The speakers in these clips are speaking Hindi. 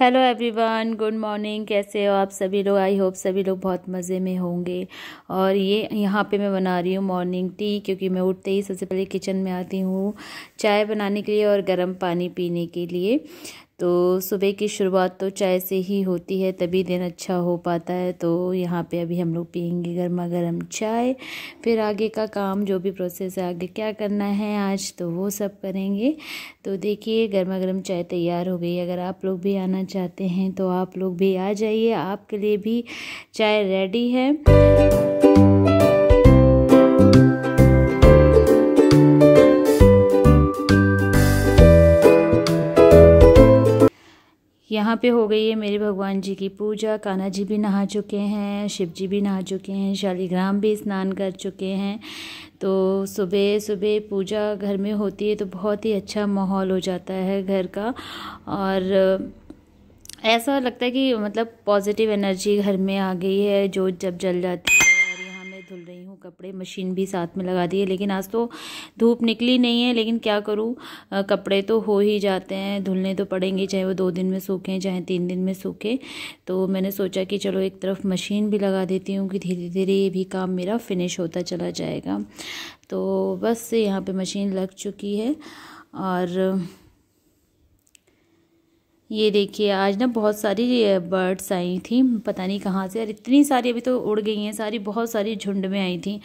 हेलो एवरीवन गुड मॉर्निंग कैसे हो आप सभी लोग आई होप सभी लोग बहुत मज़े में होंगे और ये यहाँ पे मैं बना रही हूँ मॉर्निंग टी क्योंकि मैं उठते ही सबसे पहले किचन में आती हूँ चाय बनाने के लिए और गर्म पानी पीने के लिए तो सुबह की शुरुआत तो चाय से ही होती है तभी दिन अच्छा हो पाता है तो यहाँ पे अभी हम लोग पियेंगे गर्मा गर्म चाय फिर आगे का काम जो भी प्रोसेस है आगे क्या करना है आज तो वो सब करेंगे तो देखिए गर्मा गर्म चाय तैयार हो गई अगर आप लोग भी आना चाहते हैं तो आप लोग भी आ जाइए आपके लिए भी चाय रेडी है यहाँ पे हो गई है मेरे भगवान जी की पूजा कान्हा जी भी नहा चुके हैं शिव जी भी नहा चुके हैं शालीग्राम भी स्नान कर चुके हैं तो सुबह सुबह पूजा घर में होती है तो बहुत ही अच्छा माहौल हो जाता है घर का और ऐसा लगता है कि मतलब पॉजिटिव एनर्जी घर में आ गई है जो जब जल जाती है कपड़े मशीन भी साथ में लगा दी है लेकिन आज तो धूप निकली नहीं है लेकिन क्या करूँ कपड़े तो हो ही जाते हैं धुलने तो पड़ेंगे चाहे वो दो दिन में सूखें चाहे तीन दिन में सूखें तो मैंने सोचा कि चलो एक तरफ मशीन भी लगा देती हूँ कि धीरे धीरे ये भी काम मेरा फिनिश होता चला जाएगा तो बस यहाँ पर मशीन लग चुकी है और ये देखिए आज ना बहुत सारी बर्ड्स आई थी पता नहीं कहाँ से और इतनी सारी अभी तो उड़ गई हैं सारी बहुत सारी झुंड में आई थी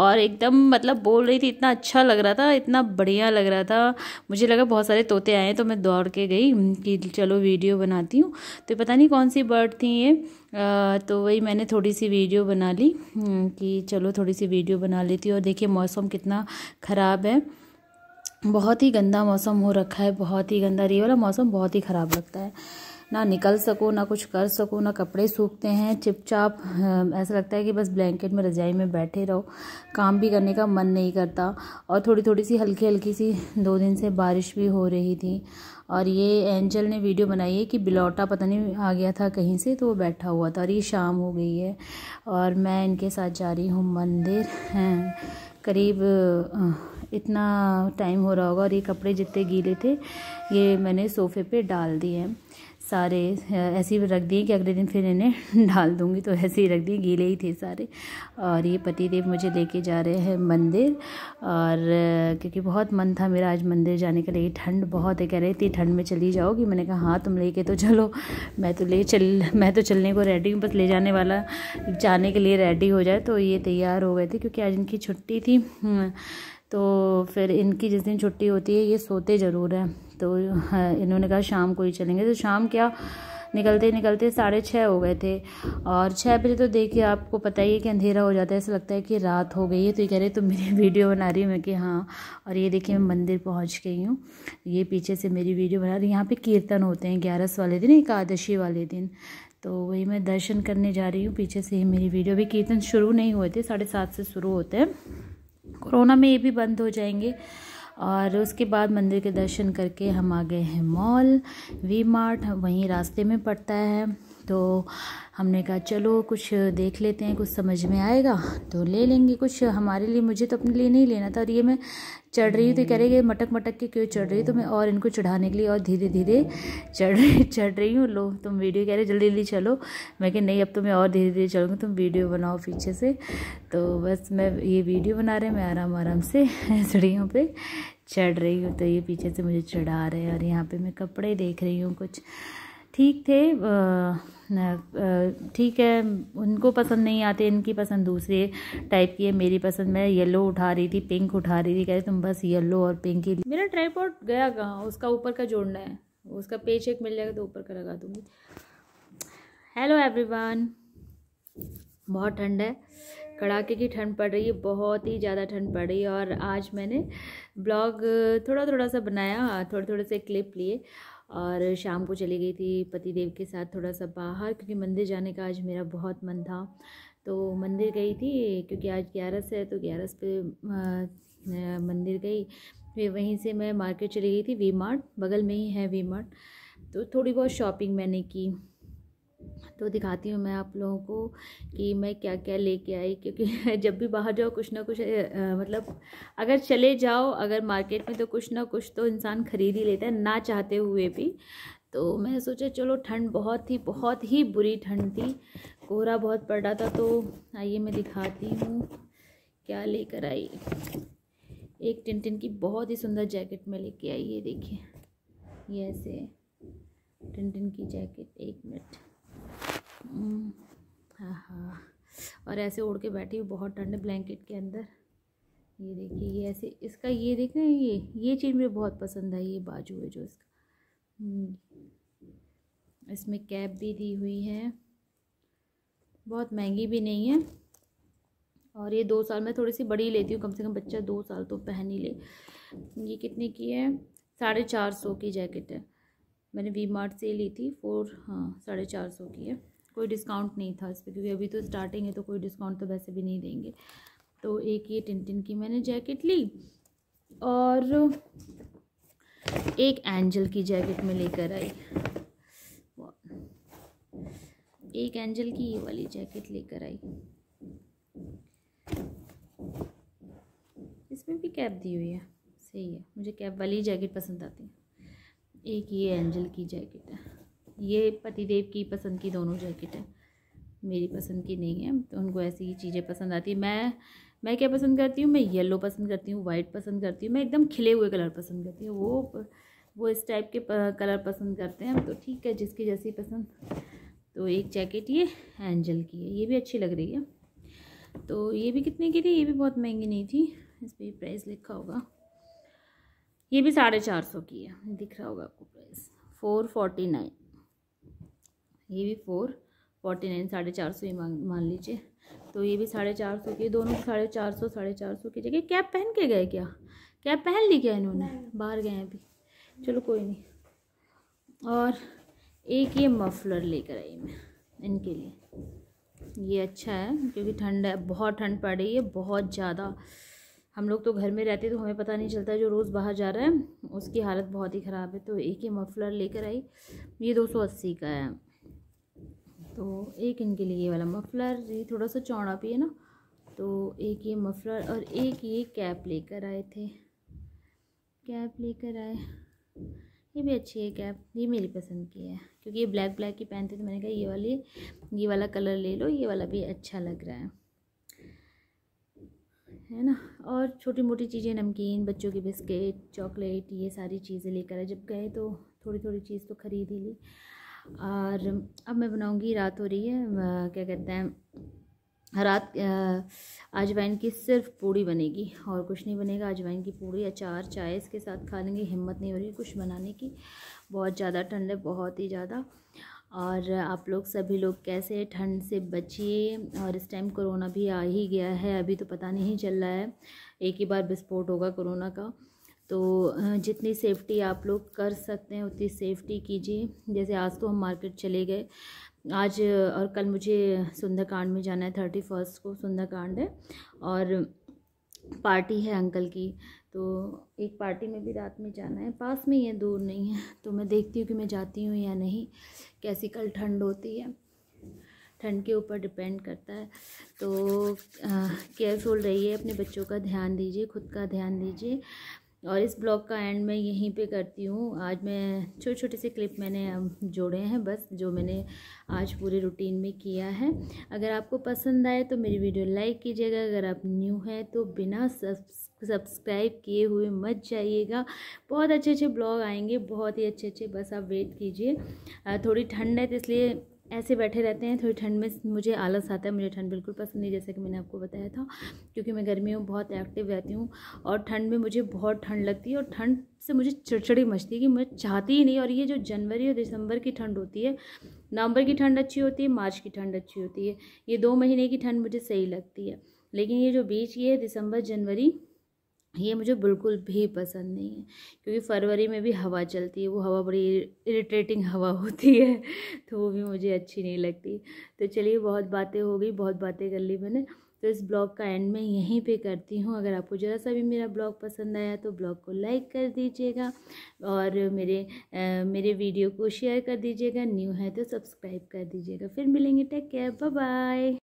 और एकदम मतलब बोल रही थी इतना अच्छा लग रहा था इतना बढ़िया लग रहा था मुझे लगा बहुत सारे तोते आए तो मैं दौड़ के गई कि चलो वीडियो बनाती हूँ तो पता नहीं कौन सी बर्ड थी ये तो वही मैंने थोड़ी सी वीडियो बना ली हम्म, कि चलो थोड़ी सी वीडियो बना लेती हूँ और देखिए मौसम कितना ख़राब है बहुत ही गंदा मौसम हो रखा है बहुत ही गंदा ये वाला मौसम बहुत ही ख़राब लगता है ना निकल सको ना कुछ कर सको ना कपड़े सूखते हैं चिपचाप ऐसा लगता है कि बस ब्लैंकेट में रजाई में बैठे रहो काम भी करने का मन नहीं करता और थोड़ी थोड़ी सी हल्की हल्की सी दो दिन से बारिश भी हो रही थी और ये एंजल ने वीडियो बनाई है कि बिलौटा पता नहीं आ गया था कहीं से तो वो बैठा हुआ था और ये शाम हो गई है और मैं इनके साथ जा रही हूँ मंदिर करीब इतना टाइम हो रहा होगा और ये कपड़े जितने गीले थे ये मैंने सोफ़े पे डाल दिए हैं सारे ऐसे ही रख दिए कि अगले दिन फिर इन्हें डाल दूँगी तो ऐसे ही रख दिए गीले ही थे सारे और ये पतिदेव मुझे लेके जा रहे हैं मंदिर और क्योंकि बहुत मन था मेरा आज मंदिर जाने के लिए ठंड बहुत है कह रही थी ठंड में चली जाओगी मैंने कहा हाँ तुम लेके तो चलो मैं तो ले चल मैं तो चलने को रेडी हूँ बस ले जाने वाला जाने के लिए रेडी हो जाए तो ये तैयार हो गए थे क्योंकि आज इनकी छुट्टी थी हम्म, तो फिर इनकी जिस दिन छुट्टी होती है ये सोते ज़रूर हैं तो हाँ, इन्होंने कहा शाम को ही चलेंगे तो शाम क्या निकलते निकलते साढ़े छः हो गए थे और छः बजे तो देखिए आपको पता ही है कि अंधेरा हो जाता है ऐसा लगता है कि रात हो गई है तो ये कह रहे तुम तो मेरी वीडियो बना रही हो मैं कि हाँ और ये देखिए मैं मंदिर पहुँच गई हूँ ये पीछे से मेरी वीडियो बना रही यहाँ पर कीर्तन होते हैं ग्यारस वाले दिन एकादशी वाले दिन तो वही मैं दर्शन करने जा रही हूँ पीछे से ही मेरी वीडियो अभी कीर्तन शुरू नहीं हुए थे साढ़े सात से शुरू होते हैं कोरोना में ये भी बंद हो जाएंगे और उसके बाद मंदिर के दर्शन करके हम आ गए हैं मॉल वी मार्ट वहीं रास्ते में पड़ता है तो हमने कहा चलो कुछ देख लेते हैं कुछ समझ में आएगा तो ले लेंगे कुछ हमारे लिए मुझे तो अपने लिए नहीं लेना था और ये मैं चढ़ रही हूँ तो कह रहे कि मटक मटक के क्यों चढ़ रही हूँ तो मैं और इनको चढ़ाने के लिए और धीरे धीरे चढ़ रही चढ़ रही हूँ लो तुम वीडियो कह रहे जल्दी जल्दी चलो मैं कह नहीं अब तो मैं और धीरे धीरे चलूँगी तुम वीडियो बनाओ पीछे से तो बस मैं ये वीडियो बना रहे मैं आराम आराम से सीढ़ियों पर चढ़ रही हूँ तो ये पीछे से मुझे चढ़ा रहे हैं और यहाँ पर मैं कपड़े देख रही हूँ कुछ ठीक थे ठीक है उनको पसंद नहीं आते इनकी पसंद दूसरे टाइप की है मेरी पसंद मैं येलो उठा रही थी पिंक उठा रही थी कह तुम बस येलो और पिंक ही मेरा ट्राईपॉड गया कहाँ उसका ऊपर का जोड़ना है उसका पेच एक मिल जाएगा तो ऊपर का लगा दूँगी हेलो एवरीवन बहुत ठंड है कड़ाके की ठंड पड़ रही है बहुत ही ज़्यादा ठंड पड़ रही है और आज मैंने ब्लॉग थोड़ा थोड़ा सा बनाया थोड़े थोड़े से क्लिप लिए और शाम को चली गई थी पति देव के साथ थोड़ा सा बाहर क्योंकि मंदिर जाने का आज मेरा बहुत मन था तो मंदिर गई थी क्योंकि आज ग्यारस है तो ग्यारस पे मंदिर गई फिर वहीं से मैं मार्केट चली गई थी वी मार्ट बगल में ही है वी मार्ट तो थोड़ी बहुत शॉपिंग मैंने की तो दिखाती हूँ मैं आप लोगों को कि मैं क्या क्या लेके आई क्योंकि जब भी बाहर जाओ कुछ ना कुछ आ, मतलब अगर चले जाओ अगर मार्केट में तो कुछ ना कुछ तो इंसान ख़रीद ही लेता है ना चाहते हुए भी तो मैंने सोचा चलो ठंड बहुत ही बहुत ही बुरी ठंड थी कोहरा बहुत पड़ रहा था तो आइए मैं दिखाती हूँ क्या लेकर आई एक टिनटिन की बहुत ही सुंदर जैकेट मैं लेके आई ये देखिए ये ऐसे टिनटिन की जैकेट एक मिनट हाँ और ऐसे ओढ़ के बैठी हुई बहुत ठंड है ब्लैंकेट के अंदर ये देखिए ये ऐसे इसका ये देख रहे हैं ये ये चीज़ मुझे बहुत पसंद आई ये बाजू है जो इसका हम्म। इसमें कैप भी दी हुई है बहुत महंगी भी नहीं है और ये दो साल में थोड़ी सी बड़ी लेती हूँ कम से कम बच्चा दो साल तो पहन ही ले ये कितने की है साढ़े चार सौ की जैकेट है मैंने वी मार्ट से ली थी फोर हाँ साढ़े चार सौ की है कोई डिस्काउंट नहीं था इस पर क्योंकि अभी तो स्टार्टिंग है तो कोई डिस्काउंट तो वैसे भी नहीं देंगे तो एक ये टिनटिन की मैंने जैकेट ली और एक एंजल की जैकेट में लेकर आई एक एंजल की ये वाली जैकेट लेकर आई इसमें भी कैप दी हुई है सही है मुझे कैप वाली जैकेट पसंद आती है एक ये एंजल की जैकेट है ये पतिदेव की पसंद की दोनों जैकेट है मेरी पसंद की नहीं है तो उनको ऐसी ही चीज़ें पसंद आती है मैं मैं क्या पसंद करती हूँ मैं येलो पसंद करती हूँ वाइट पसंद करती हूँ मैं एकदम खिले हुए कलर पसंद करती हूँ वो वो इस टाइप के कलर पसंद करते हैं तो ठीक है जिसकी जैसी पसंद तो एक जैकेट ये एंजल की है ये भी अच्छी लग रही है तो ये भी कितने की थी ये भी बहुत महंगी नहीं थी इस पर प्राइस लिखा होगा ये भी साढ़े चार सौ की है दिख रहा होगा आपको प्राइस फोर फोर्टी नाइन ये भी फोर फोर्टी नाइन साढ़े चार सौ ये मान लीजिए तो ये भी साढ़े चार सौ के दोनों साढ़े चार सौ साढ़े चार सौ की जगह कैप पहन के गए क्या कैप पहन ली क्या इन्होंने बाहर गए अभी चलो कोई नहीं और एक ये मफलर लेकर आई मैं इनके लिए ये अच्छा है क्योंकि ठंड है बहुत ठंड पड़ रही है बहुत ज़्यादा हम लोग तो घर में रहते तो हमें पता नहीं चलता जो रोज़ बाहर जा रहा है उसकी हालत बहुत ही ख़राब है तो एक ही मफलर लेकर आई ये दो सौ अस्सी का है तो एक इनके लिए ये वाला मफलर ये थोड़ा सा चौड़ा भी है ना तो एक ये मफलर और एक ये कैप लेकर आए थे कैप लेकर आए ये भी अच्छी है कैप ये मेरी पसंद की है क्योंकि ये ब्लैक ब्लैक की पहनते तो मैंने कहा ये वाली ये वाला कलर ले लो ये वाला भी अच्छा लग रहा है है ना और छोटी मोटी चीज़ें नमकीन बच्चों के बिस्किट चॉकलेट ये सारी चीज़ें लेकर आए जब गए तो थोड़ी थोड़ी चीज़ तो ख़रीद ही ली और अब मैं बनाऊँगी रात हो रही है क्या कहते हैं रात अजवाइन की सिर्फ पूड़ी बनेगी और कुछ नहीं बनेगा अजवाइन की पूड़ी अचार चाय इसके साथ खा लेंगे हिम्मत नहीं हो रही कुछ बनाने की बहुत ज़्यादा ठंड है बहुत ही ज़्यादा और आप लोग सभी लोग कैसे ठंड से बचिए और इस टाइम कोरोना भी आ ही गया है अभी तो पता नहीं चल रहा है एक ही बार विस्फोट होगा कोरोना का तो जितनी सेफ़्टी आप लोग कर सकते हैं उतनी सेफ़्टी कीजिए जैसे आज तो हम मार्केट चले गए आज और कल मुझे सुंदरकांड में जाना है थर्टी फर्स्ट को सुंदरकांड है और पार्टी है अंकल की तो एक पार्टी में भी रात में जाना है पास में ही है दूर नहीं है तो मैं देखती हूँ कि मैं जाती हूँ या नहीं कैसी कल ठंड होती है ठंड के ऊपर डिपेंड करता है तो केयरफुल रहिए अपने बच्चों का ध्यान दीजिए खुद का ध्यान दीजिए और इस ब्लॉग का एंड मैं यहीं पे करती हूँ आज मैं छोटे छोटे से क्लिप मैंने जोड़े हैं बस जो मैंने आज पूरे रूटीन में किया है अगर आपको पसंद आए तो मेरी वीडियो लाइक कीजिएगा अगर आप न्यू हैं तो बिना सब्सक्राइब किए हुए मत जाइएगा बहुत अच्छे अच्छे ब्लॉग आएंगे बहुत ही अच्छे अच्छे बस आप वेट कीजिए थोड़ी ठंड है तो इसलिए ऐसे बैठे रहते हैं थोड़ी ठंड में मुझे आलस आता है मुझे ठंड बिल्कुल पसंद नहीं जैसा कि मैंने आपको बताया था क्योंकि मैं गर्मी में बहुत एक्टिव रहती हूँ और ठंड में मुझे बहुत ठंड लगती है और ठंड से मुझे चिड़चिड़ी मचती है कि मैं चाहती ही नहीं और ये जो जनवरी और दिसंबर की ठंड होती है नवंबर की ठंड अच्छी होती है मार्च की ठंड अच्छी होती है ये दो महीने की ठंड मुझे सही लगती है लेकिन ये जो बीच की है दिसंबर जनवरी ये मुझे बिल्कुल भी पसंद नहीं है क्योंकि फरवरी में भी हवा चलती है वो हवा बड़ी इरिटेटिंग हवा होती है तो वो भी मुझे अच्छी नहीं लगती तो चलिए बहुत बातें हो गई बहुत बातें कर ली मैंने तो इस ब्लॉग का एंड मैं यहीं पे करती हूँ अगर आपको ज़रा सा भी मेरा ब्लॉग पसंद आया तो ब्लॉग को लाइक कर दीजिएगा और मेरे आ, मेरे वीडियो को शेयर कर दीजिएगा न्यू है तो सब्सक्राइब कर दीजिएगा फिर मिलेंगे टेक केयर बाय